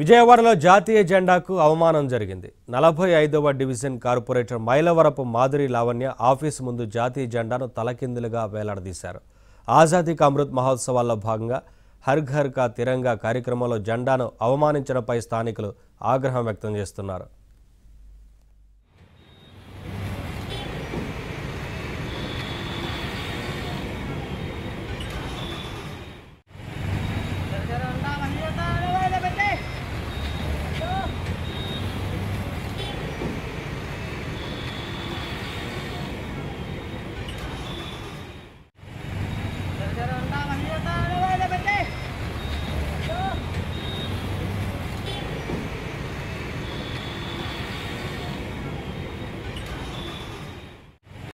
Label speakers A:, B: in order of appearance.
A: విజయవాడలో జాతీయ జెండాకు అవమానం జరిగింది నలభై ఐదవ division corporator Mylavarapu Madhuri Lavanya office ముందు జాతీయ జెండాను తలకిందులుగా వేలాడదీశారు ఆజాదీ అమృత్ మహోత్సవాల్లో భాగంగా హర్ ఘర్ కా తిరంగా కార్యక్రమంలో జెండాను అవమానించడంపై స్థానికులు ఆగ్రహం వ్యక్తం చేస్తున్నారు